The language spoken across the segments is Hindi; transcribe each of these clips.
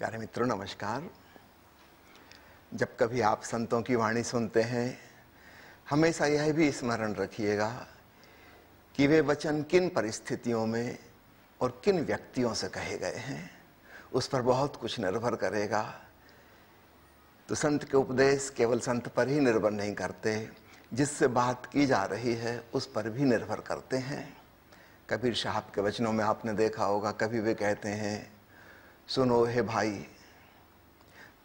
प्यारे मित्रों नमस्कार जब कभी आप संतों की वाणी सुनते हैं हमेशा यह भी स्मरण रखिएगा कि वे वचन किन परिस्थितियों में और किन व्यक्तियों से कहे गए हैं उस पर बहुत कुछ निर्भर करेगा तो संत के उपदेश केवल संत पर ही निर्भर नहीं करते जिससे बात की जा रही है उस पर भी निर्भर करते हैं कबीर साहब के वचनों में आपने देखा होगा कभी वे कहते हैं सुनो हे भाई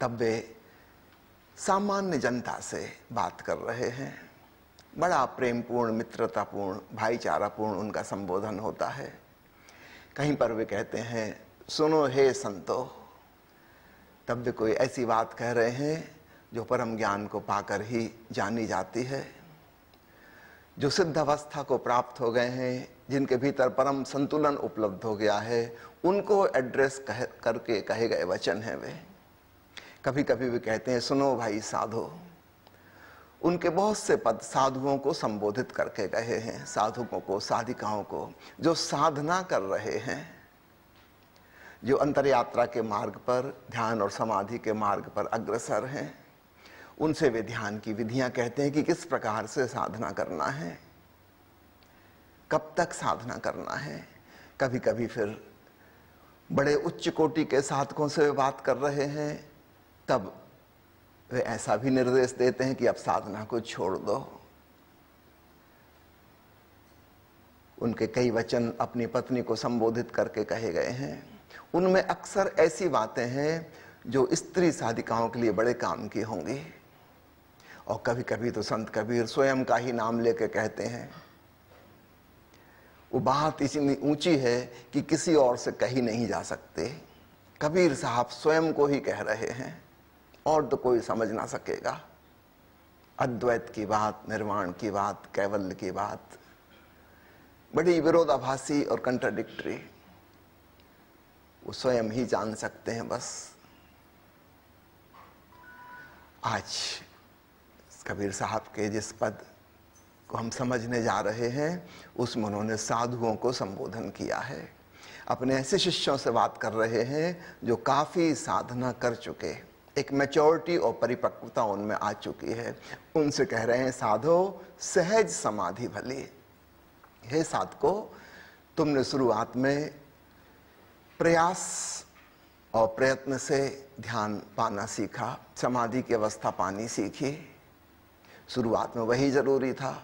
तब वे सामान्य जनता से बात कर रहे हैं बड़ा प्रेमपूर्ण मित्रतापूर्ण भाईचारापूर्ण उनका संबोधन होता है कहीं पर वे कहते हैं सुनो हे संतो तब भी कोई ऐसी बात कह रहे हैं जो परम ज्ञान को पाकर ही जानी जाती है जो सिद्ध अवस्था को प्राप्त हो गए हैं जिनके भीतर परम संतुलन उपलब्ध हो गया है उनको एड्रेस कह करके कहे गए वचन हैं वे कभी कभी वे कहते हैं सुनो भाई साधो उनके बहुत से पद साधुओं को संबोधित करके गए हैं साधुओं को साधिकाओं को जो साधना कर रहे हैं जो अंतर यात्रा के मार्ग पर ध्यान और समाधि के मार्ग पर अग्रसर हैं उनसे वे ध्यान की विधियां कहते हैं कि किस प्रकार से साधना करना है कब तक साधना करना है कभी कभी फिर बड़े उच्च कोटि के साधकों से बात कर रहे हैं तब वे ऐसा भी निर्देश देते हैं कि अब साधना को छोड़ दो उनके कई वचन अपनी पत्नी को संबोधित करके कहे गए हैं उनमें अक्सर ऐसी बातें हैं जो स्त्री साधिकाओं के लिए बड़े काम की होंगी और कभी कभी तो संत कबीर स्वयं का ही नाम लेके कहते हैं वो बात इतनी ऊंची है कि किसी और से कही नहीं जा सकते कबीर साहब स्वयं को ही कह रहे हैं और तो कोई समझ ना सकेगा अद्वैत की बात निर्वाण की बात कैवल्य की बात बड़ी विरोधाभासी और कंट्राडिक्ट्री वो स्वयं ही जान सकते हैं बस आज कबीर साहब के जिस पद को हम समझने जा रहे हैं उसमें उन्होंने साधुओं को संबोधन किया है अपने ऐसे शिष्यों से बात कर रहे हैं जो काफ़ी साधना कर चुके एक मैच्योरिटी और परिपक्वता उनमें आ चुकी है उनसे कह रहे हैं साधो सहज समाधि भली हे साधको तुमने शुरुआत में प्रयास और प्रयत्न से ध्यान पाना सीखा समाधि की अवस्था पानी सीखी शुरुआत में वही जरूरी था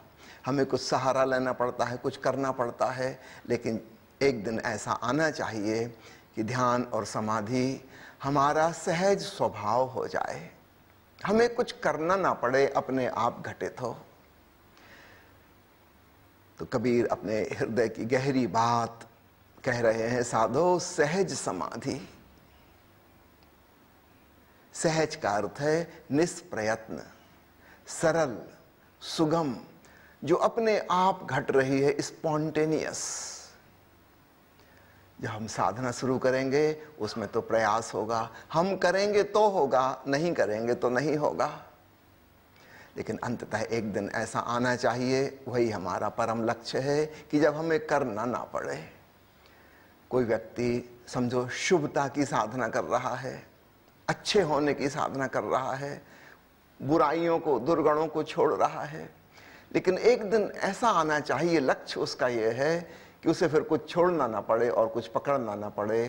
हमें कुछ सहारा लेना पड़ता है कुछ करना पड़ता है लेकिन एक दिन ऐसा आना चाहिए कि ध्यान और समाधि हमारा सहज स्वभाव हो जाए हमें कुछ करना ना पड़े अपने आप घटित हो तो कबीर अपने हृदय की गहरी बात कह रहे हैं साधो सहज समाधि सहज का अर्थ है निष्प्रयत्न सरल सुगम जो अपने आप घट रही है स्पॉन्टेनियस जब हम साधना शुरू करेंगे उसमें तो प्रयास होगा हम करेंगे तो होगा नहीं करेंगे तो नहीं होगा लेकिन अंततः एक दिन ऐसा आना चाहिए वही हमारा परम लक्ष्य है कि जब हमें करना ना पड़े कोई व्यक्ति समझो शुभता की साधना कर रहा है अच्छे होने की साधना कर रहा है बुराइयों को दुर्गणों को छोड़ रहा है लेकिन एक दिन ऐसा आना चाहिए लक्ष्य उसका यह है कि उसे फिर कुछ छोड़ना ना पड़े और कुछ पकड़ना ना पड़े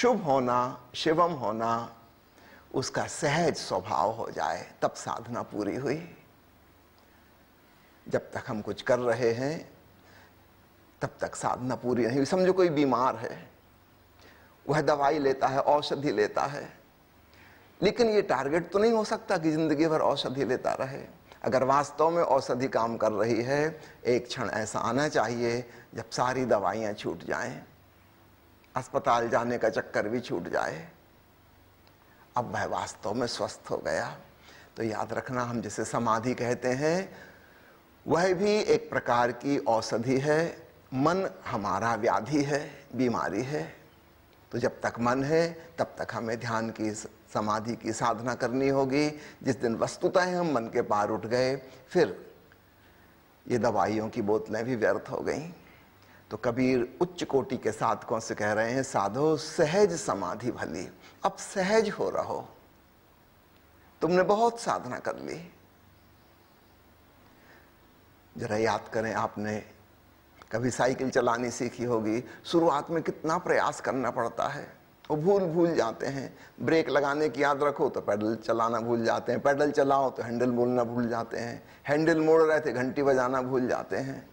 शुभ होना शिवम होना उसका सहज स्वभाव हो जाए तब साधना पूरी हुई जब तक हम कुछ कर रहे हैं तब तक साधना पूरी नहीं हुई समझो कोई बीमार है वह दवाई लेता है औषधि लेता है लेकिन यह टारगेट तो नहीं हो सकता कि जिंदगी भर औषधि लेता रहे अगर वास्तव में औषधि काम कर रही है एक क्षण ऐसा आना चाहिए जब सारी दवाइयाँ छूट जाएं, अस्पताल जाने का चक्कर भी छूट जाए अब वह वास्तव में स्वस्थ हो गया तो याद रखना हम जिसे समाधि कहते हैं वह भी एक प्रकार की औषधि है मन हमारा व्याधि है बीमारी है तो जब तक मन है तब तक हमें ध्यान की समाधि की साधना करनी होगी जिस दिन वस्तुतः हम मन के पार उठ गए फिर ये दवाइयों की बोतलें भी व्यर्थ हो गई तो कबीर उच्च कोटि के साधकों से कह रहे हैं साधो सहज समाधि भली अब सहज हो रहो तुमने बहुत साधना कर ली जरा याद करें आपने कभी साइकिल चलानी सीखी होगी शुरुआत में कितना प्रयास करना पड़ता है वो भूल भूल जाते हैं ब्रेक लगाने की याद रखो तो पैडल चलाना भूल जाते हैं पैडल चलाओ तो हैंडल मोड़ना भूल जाते हैं हैंडल मोड़ रहे थे घंटी बजाना भूल जाते हैं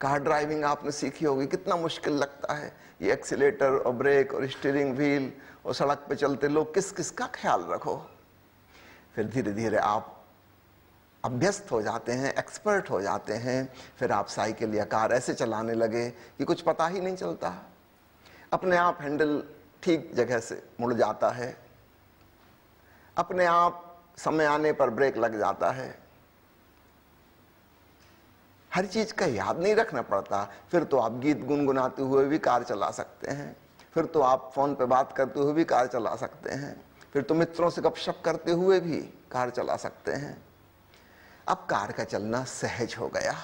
कार ड्राइविंग आपने सीखी होगी कितना मुश्किल लगता है ये एक्सीटर और ब्रेक और स्टीयरिंग व्हील और सड़क पे चलते लोग किस किस का ख्याल रखो फिर धीरे धीरे आप अभ्यस्त हो जाते हैं एक्सपर्ट हो जाते हैं फिर आप साइकिल या कार ऐसे चलाने लगे कि कुछ पता ही नहीं चलता अपने आप हैंडल ठीक जगह से मुड़ जाता है अपने आप समय आने पर ब्रेक लग जाता है हर चीज का याद नहीं रखना पड़ता फिर तो आप गीत गुनगुनाते हुए भी कार चला सकते हैं फिर तो आप फोन पे बात करते हुए भी कार चला सकते हैं फिर तो मित्रों से गपशप करते हुए भी कार चला सकते हैं अब कार का चलना सहज हो गया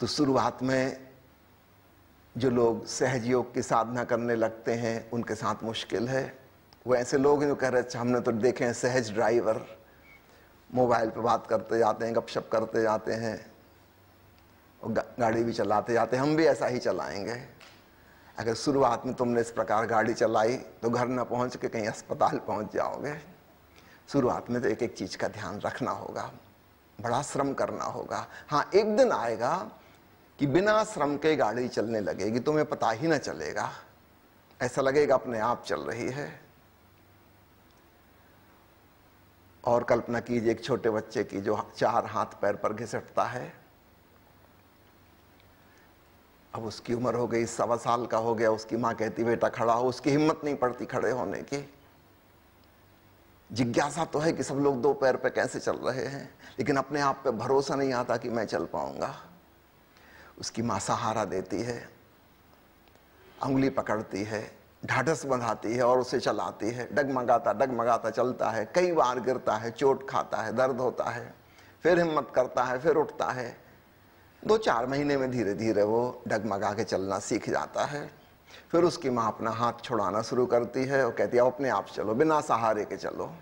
तो शुरुआत में जो लोग सहज योग की साधना करने लगते हैं उनके साथ मुश्किल है वो ऐसे लोग हैं जो कह रहे अच्छा हमने तो देखे हैं सहज ड्राइवर मोबाइल पे बात करते जाते हैं गपशप करते जाते हैं और गाड़ी भी चलाते जाते हैं हम भी ऐसा ही चलाएंगे अगर शुरुआत में तुमने इस प्रकार गाड़ी चलाई तो घर न पहुंच के कहीं अस्पताल पहुंच जाओगे शुरुआत में तो एक एक चीज़ का ध्यान रखना होगा बड़ा श्रम करना होगा हाँ एक दिन आएगा कि बिना श्रम के गाड़ी चलने लगेगी तुम्हें पता ही ना चलेगा ऐसा लगेगा अपने आप चल रही है और कल्पना कीजिए एक छोटे बच्चे की जो चार हाथ पैर पर घिसटता है अब उसकी उम्र हो गई सवा साल का हो गया उसकी मां कहती बेटा खड़ा हो उसकी हिम्मत नहीं पड़ती खड़े होने की जिज्ञासा तो है कि सब लोग दो पैर पे कैसे चल रहे हैं लेकिन अपने आप पे भरोसा नहीं आता कि मैं चल पाऊंगा उसकी माँ सहारा देती है उंगली पकड़ती है ढाढ़स बंधाती है और उसे चलाती है डगमगाता डगमगाता चलता है कई बार गिरता है चोट खाता है दर्द होता है फिर हिम्मत करता है फिर उठता है दो चार महीने में धीरे धीरे वो डगमगा के चलना सीख जाता है फिर उसकी माँ अपना हाथ छुड़ाना शुरू करती है और कहती है अपने आप चलो बिना सहारे के चलो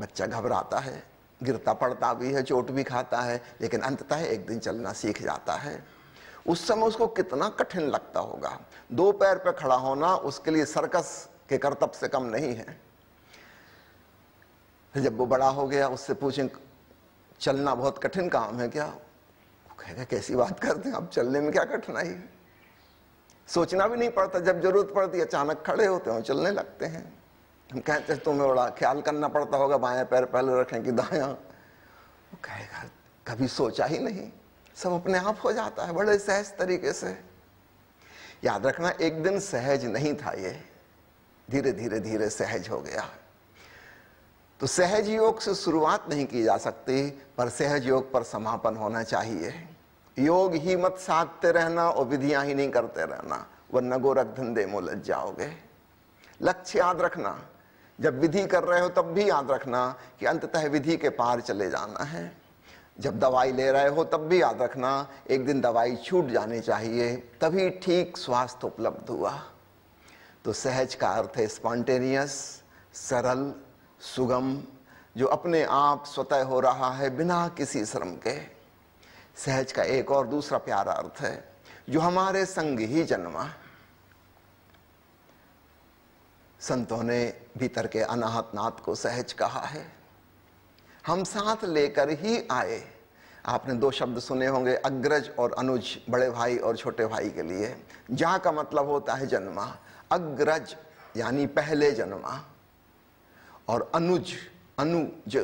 बच्चा घबराता है गिरता पड़ता भी है चोट भी खाता है लेकिन अंततः एक दिन चलना सीख जाता है उस समय उसको कितना कठिन लगता होगा दो पैर पर खड़ा होना उसके लिए सर्कस के करतब से कम नहीं है जब वो बड़ा हो गया उससे पूछें चलना बहुत कठिन काम है क्या वो कहेगा कैसी बात करते हैं अब चलने में क्या कठिनाई है सोचना भी नहीं पड़ता जब जरूरत पड़ती अचानक खड़े होते हैं चलने लगते हैं हम कहते तुम्हें उड़ा ख्याल करना पड़ता होगा बाया पैर पहले रखें कि दाया वो कहेगा कभी सोचा ही नहीं सब अपने आप हो जाता है बड़े सहज तरीके से याद रखना एक दिन सहज नहीं था ये धीरे धीरे धीरे सहज हो गया तो सहज योग से शुरुआत नहीं की जा सकती पर सहज योग पर समापन होना चाहिए योग ही मत साधते रहना और विधियां ही नहीं करते रहना वरना गोरख धंधे मोल जाओगे लक्ष्य याद रखना जब विधि कर रहे हो तब भी याद रखना कि अंततः विधि के पार चले जाना है जब दवाई ले रहे हो तब भी याद रखना एक दिन दवाई छूट जानी चाहिए तभी ठीक स्वास्थ्य उपलब्ध हुआ तो सहज का अर्थ है स्पॉन्टेनियस सरल सुगम जो अपने आप स्वतः हो रहा है बिना किसी श्रम के सहज का एक और दूसरा प्यारा अर्थ है जो हमारे संग ही जन्मा संतों ने भीतर के अनाहत नाथ को सहज कहा है हम साथ लेकर ही आए आपने दो शब्द सुने होंगे अग्रज और अनुज बड़े भाई और छोटे भाई के लिए जा का मतलब होता है जन्मा अग्रज यानी पहले जन्मा और अनुज अनुज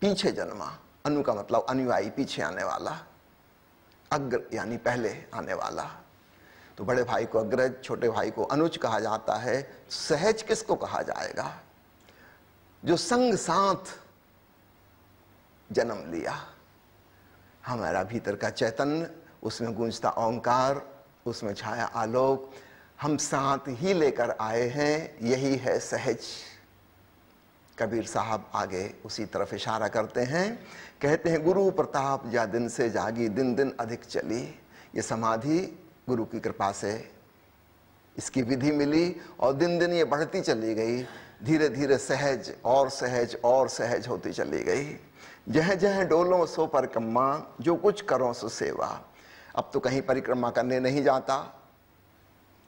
पीछे जन्मा अनु का मतलब अनुयायी पीछे आने वाला अग्र यानी पहले आने वाला तो बड़े भाई को अग्रज छोटे भाई को अनुज कहा जाता है सहज किसको कहा जाएगा जो संग साथ जन्म लिया हमारा भीतर का चैतन्य उसमें गूंजता ओंकार उसमें छाया आलोक हम साथ ही लेकर आए हैं यही है सहज कबीर साहब आगे उसी तरफ इशारा करते हैं कहते हैं गुरु प्रताप या दिन से जागी दिन दिन अधिक चली ये समाधि गुरु की कृपा से इसकी विधि मिली और दिन दिन ये बढ़ती चली गई धीरे धीरे सहज और सहज और सहज होती चली गई जह जह डोलो सो परिक्रमा जो कुछ करो सो सेवा अब तो कहीं परिक्रमा करने नहीं जाता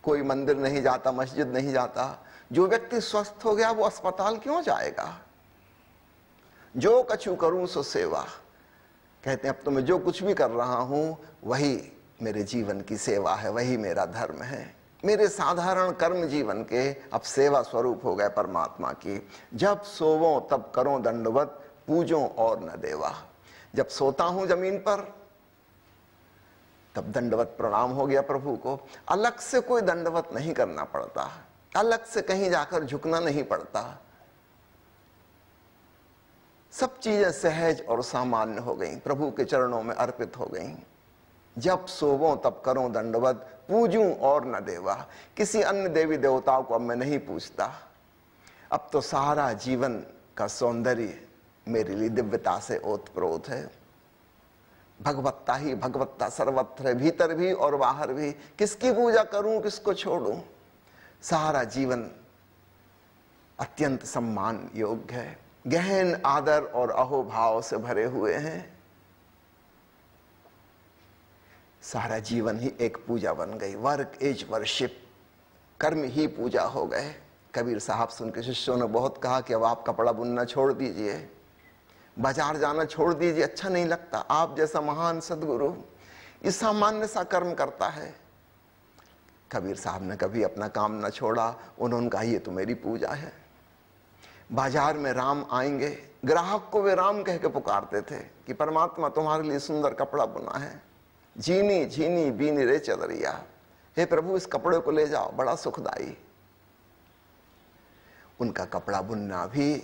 कोई मंदिर नहीं जाता मस्जिद नहीं जाता जो व्यक्ति स्वस्थ हो गया वो अस्पताल क्यों जाएगा जो कछु करूं सो सेवा कहते हैं अब तो मैं जो कुछ भी कर रहा हूं वही मेरे जीवन की सेवा है वही मेरा धर्म है मेरे साधारण कर्म जीवन के अब सेवा स्वरूप हो गए परमात्मा की जब सोवो तब करो दंडवत पूजो और न देवा जब सोता हूं जमीन पर तब दंडवत प्रणाम हो गया प्रभु को अलग से कोई दंडवत नहीं करना पड़ता अलग से कहीं जाकर झुकना नहीं पड़ता सब चीजें सहज और सामान्य हो गई प्रभु के चरणों में अर्पित हो गई जब सोवो तब करो दंडवत पूजू और न देवा किसी अन्य देवी देवताओं को अब मैं नहीं पूछता अब तो सारा जीवन का सौंदर्य मेरे लिए दिव्यता से ओतप्रोत है भगवत्ता ही भगवत्ता सर्वत्र है भीतर भी और बाहर भी किसकी पूजा करूं किसको छोड़ूं सारा जीवन अत्यंत सम्मान योग्य है गहन आदर और अहोभाव से भरे हुए हैं सारा जीवन ही एक पूजा बन गई वर्क इज वर्शिप कर्म ही पूजा हो गए कबीर साहब सुन के शिष्यों ने बहुत कहा कि अब आप कपड़ा बुनना छोड़ दीजिए बाजार जाना छोड़ दीजिए अच्छा नहीं लगता आप जैसा महान सदगुरु इस सामान्य सा कर्म करता है कबीर साहब ने कभी अपना काम ना छोड़ा उन्होंने कहा ये तो मेरी पूजा है बाजार में राम आएंगे ग्राहक को वे राम कह के पुकारते थे कि परमात्मा तुम्हारे लिए सुंदर कपड़ा बुना है जीनी जीनी बीनी रे चदरिया हे प्रभु इस कपड़े को ले जाओ बड़ा सुखदाई उनका कपड़ा बुनना भी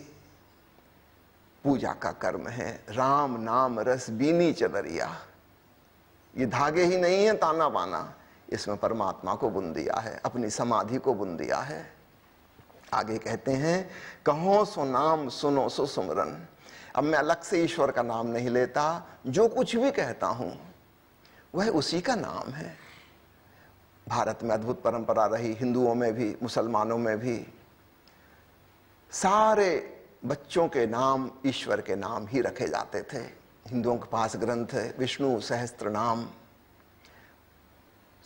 पूजा का कर्म है राम नाम रस बीनी चदरिया ये धागे ही नहीं है ताना बाना इसमें परमात्मा को बुन दिया है अपनी समाधि को बुन दिया है आगे कहते हैं कहो सो नाम सुनो सो सुमरन अब मैं अलग से ईश्वर का नाम नहीं लेता जो कुछ भी कहता हूं वह उसी का नाम है भारत में अद्भुत परंपरा रही हिंदुओं में भी मुसलमानों में भी सारे बच्चों के नाम ईश्वर के नाम ही रखे जाते थे हिंदुओं के पास ग्रंथ है विष्णु सहस्त्र नाम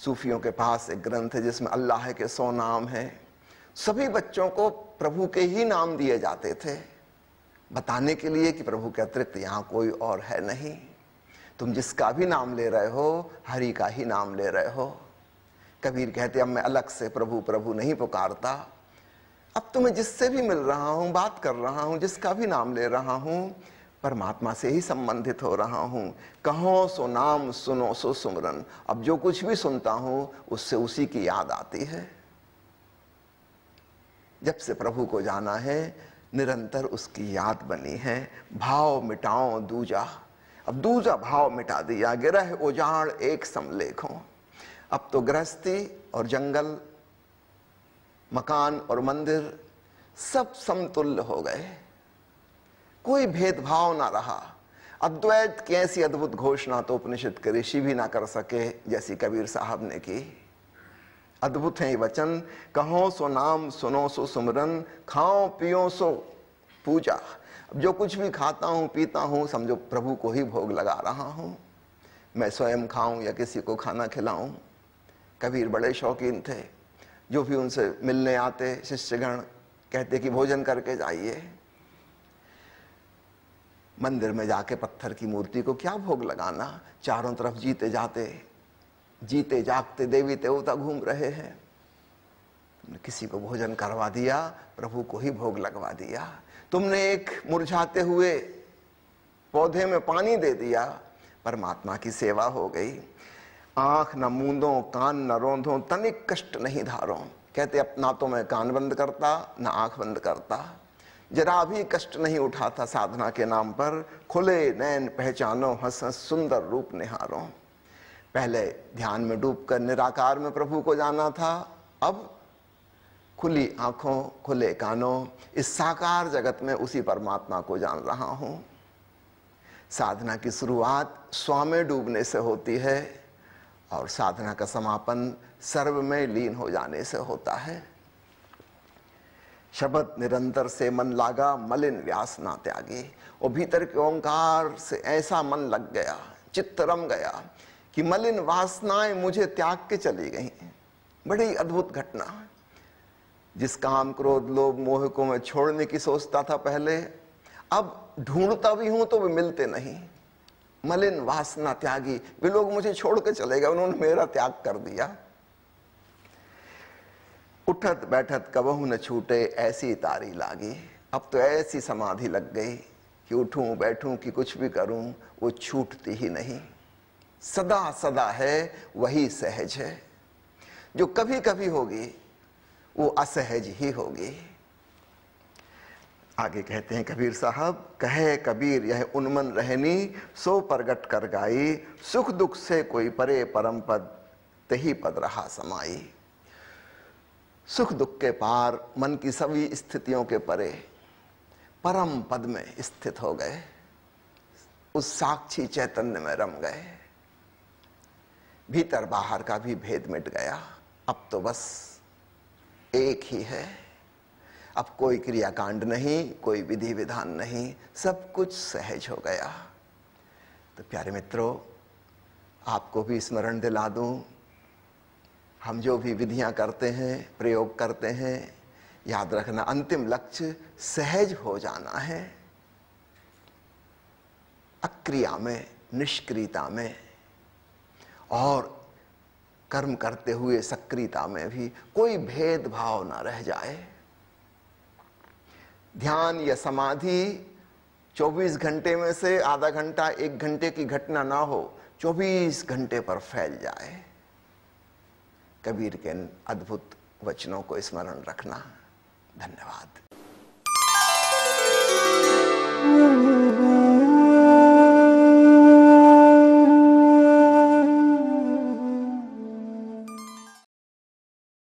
सूफियों के पास एक ग्रंथ है जिसमें अल्लाह के सौ नाम है सभी बच्चों को प्रभु के ही नाम दिए जाते थे बताने के लिए कि प्रभु के अतिरिक्त यहाँ कोई और है नहीं तुम जिसका भी नाम ले रहे हो हरि का ही नाम ले रहे हो कबीर कहते अब मैं अलग से प्रभु प्रभु नहीं पुकारता अब तुम्हें जिससे भी मिल रहा हूं बात कर रहा हूं जिसका भी नाम ले रहा हूं परमात्मा से ही संबंधित हो रहा हूं कहो सो नाम सुनो सो सुमरन अब जो कुछ भी सुनता हूं उससे उसी की याद आती है जब से प्रभु को जाना है निरंतर उसकी याद बनी है भाव मिटाओ दूजा अब दूजा भाव मिटा दिया गिरह उजाड़ एक समलेखों अब तो गृहस्थी और जंगल मकान और मंदिर सब समतुल्य हो गए कोई भेदभाव ना रहा अद्वैत की ऐसी अद्भुत घोषणा तो उपनिषद के ऋषि भी ना कर सके जैसी कबीर साहब ने की अद्भुत है वचन कहो सो नाम सुनो सो सुमरन खाओ पियो सो पूजा जो कुछ भी खाता हूँ पीता हूँ समझो प्रभु को ही भोग लगा रहा हूँ मैं स्वयं खाऊं या किसी को खाना खिलाऊं कबीर बड़े शौकीन थे जो भी उनसे मिलने आते शिष्यगण कहते कि भोजन करके जाइए मंदिर में जाके पत्थर की मूर्ति को क्या भोग लगाना चारों तरफ जीते जाते जीते जागते देवी देवता घूम रहे हैं किसी को भोजन करवा दिया प्रभु को ही भोग लगवा दिया तुमने एक मुरझाते हुए पौधे में पानी दे दिया परमात्मा की सेवा हो गई आंख न मूंदो कान न रोंदो तनिक कष्ट नहीं धारो कहते अपना तो मैं कान बंद करता ना आंख बंद करता जरा भी कष्ट नहीं उठाता साधना के नाम पर खुले नैन पहचानो हंस सुंदर रूप निहारो पहले ध्यान में डूबकर निराकार में प्रभु को जाना था अब खुली आंखों खुले कानों इस साकार जगत में उसी परमात्मा को जान रहा हूं साधना की शुरुआत स्वामी डूबने से होती है और साधना का समापन सर्व में लीन हो जाने से होता है शब्द निरंतर से मन लागा मलिन व्यास ना त्यागी और भीतर के ओंकार से ऐसा मन लग गया चित्त रम गया कि मलिन वासनाएं मुझे त्याग के चली गई बड़ी अद्भुत घटना है जिस काम क्रोध लोभ मोह को मैं छोड़ने की सोचता था पहले अब ढूंढता भी हूं तो भी मिलते नहीं मलिन वासना त्यागी वे लोग मुझे छोड़ के चले गए उन्होंने मेरा त्याग कर दिया उठत बैठत कबहू न छूटे ऐसी तारी लागी अब तो ऐसी समाधि लग गई कि उठूं बैठूं कि कुछ भी करूं वो छूटती ही नहीं सदा सदा है वही सहज है जो कभी कभी होगी वो असहज ही होगी आगे कहते हैं कबीर साहब कहे कबीर यह उन्मन रहनी सो प्रगट कर गाई सुख दुख से कोई परे परम पद तही पद रहा समाई सुख दुख के पार मन की सभी स्थितियों के परे परम पद में स्थित हो गए उस साक्षी चैतन्य में रम गए भीतर बाहर का भी भेद मिट गया अब तो बस एक ही है अब कोई क्रियाकांड नहीं कोई विधि विधान नहीं सब कुछ सहज हो गया तो प्यारे मित्रों आपको भी स्मरण दिला दूं हम जो भी विधियां करते हैं प्रयोग करते हैं याद रखना अंतिम लक्ष्य सहज हो जाना है अक्रिया में निष्क्रियता में और कर्म करते हुए सक्रियता में भी कोई भेदभाव ना रह जाए ध्यान या समाधि 24 घंटे में से आधा घंटा एक घंटे की घटना ना हो 24 घंटे पर फैल जाए कबीर के अद्भुत वचनों को स्मरण रखना धन्यवाद